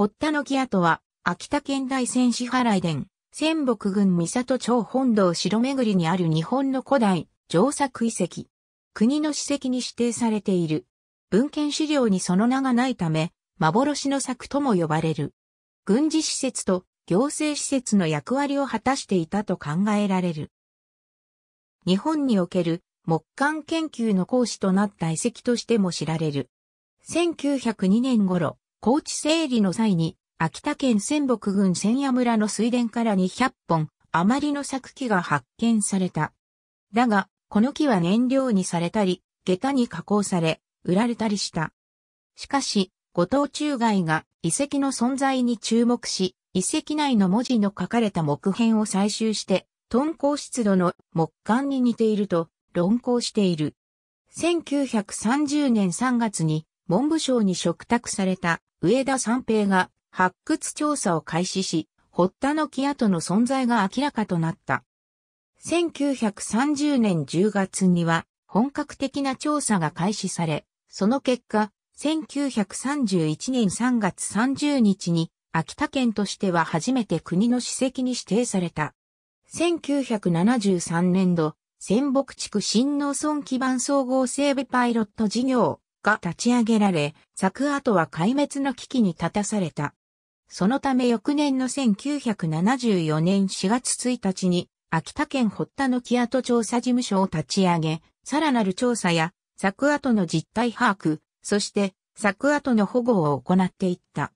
堀田の木跡は、秋田県大仙市原殿、仙北郡三里町本堂城巡りにある日本の古代、上作遺跡。国の史跡に指定されている。文献資料にその名がないため、幻の作とも呼ばれる。軍事施設と行政施設の役割を果たしていたと考えられる。日本における木管研究の講師となった遺跡としても知られる。1902年頃、高地整理の際に、秋田県仙北郡仙屋村の水田から200本、余りの作木が発見された。だが、この木は燃料にされたり、下駄に加工され、売られたりした。しかし、後藤中外が遺跡の存在に注目し、遺跡内の文字の書かれた木片を採集して、豚鋼湿度の木管に似ていると論考している。1930年3月に文部省に嘱託された上田三平が発掘調査を開始し、堀田の木跡の存在が明らかとなった。1930年10月には本格的な調査が開始され、その結果、1931年3月30日に秋田県としては初めて国の史跡に指定された。1973年度、仙北地区新農村基盤総合整備パイロット事業が立ち上げられ、作後は壊滅の危機に立たされた。そのため翌年の1974年4月1日に、秋田県堀田の木跡調査事務所を立ち上げ、さらなる調査や、作跡の実態把握、そして、作跡の保護を行っていった。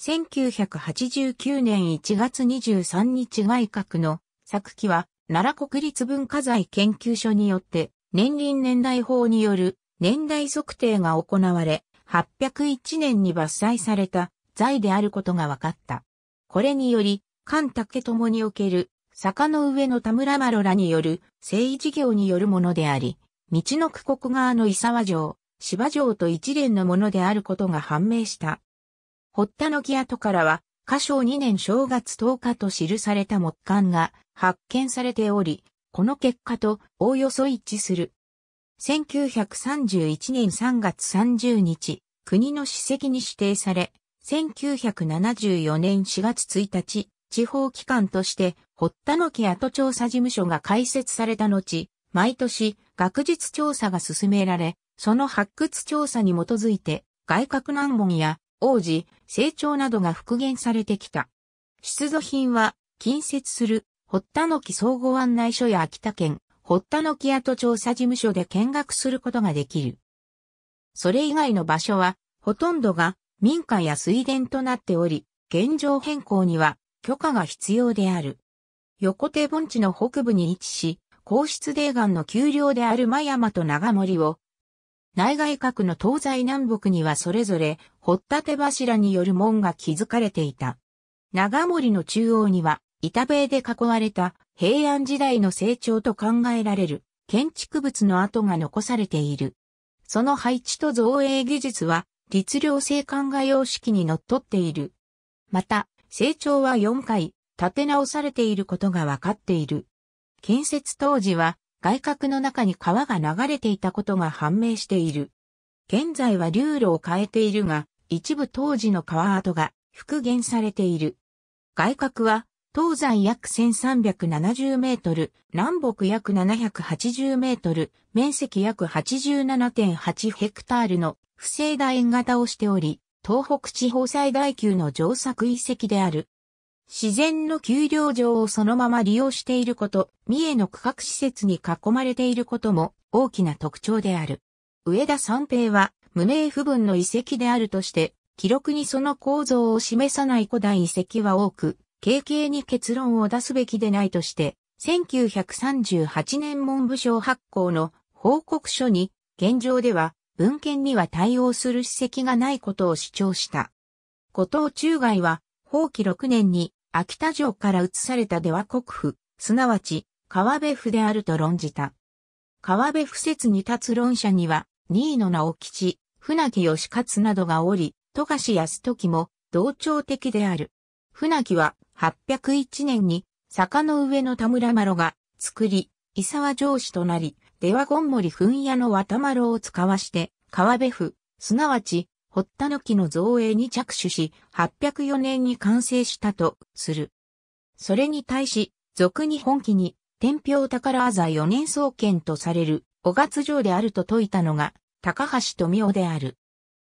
1989年1月23日外閣の作記は、奈良国立文化財研究所によって、年輪年代法による年代測定が行われ、801年に伐採された財であることが分かった。これにより、関竹ともにおける坂の上の田村麻呂らによる政治業によるものであり、道の区国側の伊沢城、芝城と一連のものであることが判明した。堀田の木跡からは、仮称2年正月10日と記された木簡が発見されており、この結果とおおよそ一致する。1931年3月30日、国の史跡に指定され、1974年4月1日、地方機関として、堀田の木跡調査事務所が開設された後、毎年学術調査が進められ、その発掘調査に基づいて、外郭難問や王子、成長などが復元されてきた。出土品は、近接する、堀田の木総合案内所や秋田県、堀田の木跡調査事務所で見学することができる。それ以外の場所は、ほとんどが民家や水田となっており、現状変更には許可が必要である。横手盆地の北部に位置し、皇室泥岩の丘陵である真山と長森を、内外角の東西南北にはそれぞれ、掘った手柱による門が築かれていた。長森の中央には、板塀で囲われた平安時代の成長と考えられる建築物の跡が残されている。その配置と造営技術は、律令性灌画様式に則っっている。また、成長は4回、建て直されていることがわかっている。建設当時は、外角の中に川が流れていたことが判明している。現在は流路を変えているが、一部当時の川跡が復元されている。外角は東西約1370メートル、南北約780メートル、面積約87.8ヘクタールの不正楕円型をしており、東北地方最大級の上作遺跡である。自然の丘陵城をそのまま利用していること、三重の区画施設に囲まれていることも大きな特徴である。上田三平は無名不分の遺跡であるとして、記録にその構造を示さない古代遺跡は多く、軽々に結論を出すべきでないとして、1938年文部省発行の報告書に、現状では文献には対応する史跡がないことを主張した。後藤中外は、法規6年に秋田城から移された出は国府、すなわち川辺府であると論じた。川辺府説に立つ論者には、新野直吉、船木義勝などがおり、富樫康時も同調的である。船木は8 0 1年に坂の上の田村麻呂が作り、伊沢城主となり、出羽権森噴屋の渡麻呂を使わして、川辺府、すなわち、堀田の木の造営に着手し、804年に完成したとする。それに対し、俗に本気に、天平宝あざ4年創建とされる、小月城であると説いたのが、高橋富雄である。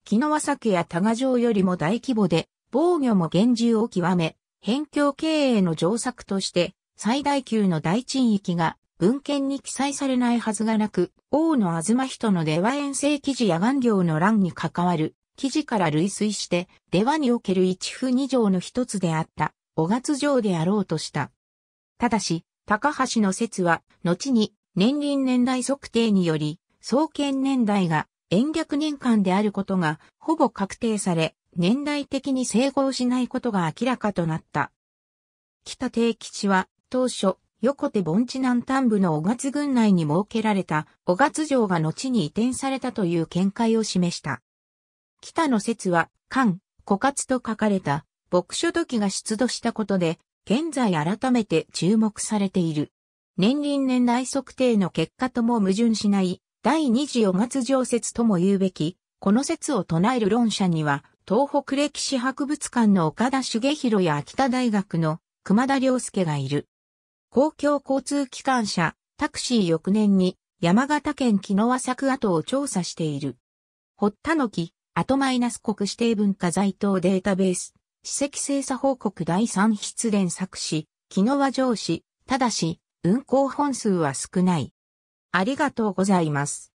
木の和酒や多賀城よりも大規模で、防御も厳重を極め、辺境経営の上策として最大級の大賃域が文献に記載されないはずがなく、王の東人の出羽遠征記事や願料の乱に関わる記事から類推して、出羽における一夫二条の一つであった、五月城であろうとした。ただし、高橋の説は、後に年輪年代測定により、創建年代が延暦年間であることがほぼ確定され、年代的に整合しないことが明らかとなった。北定吉は当初、横手盆地南端部の小勝郡内に設けられた小勝城が後に移転されたという見解を示した。北の説は、漢、枯渇と書かれた牧書土器が出土したことで、現在改めて注目されている。年輪年代測定の結果とも矛盾しない、第二次小月城説とも言うべき、この説を唱える論者には、東北歴史博物館の岡田茂弘や秋田大学の熊田良介がいる。公共交通機関車、タクシー翌年に山形県木の和作跡を調査している。堀田の木、跡マイナス国指定文化財等データベース、史跡精査報告第3筆伝作詞、木の和上司、ただし、運行本数は少ない。ありがとうございます。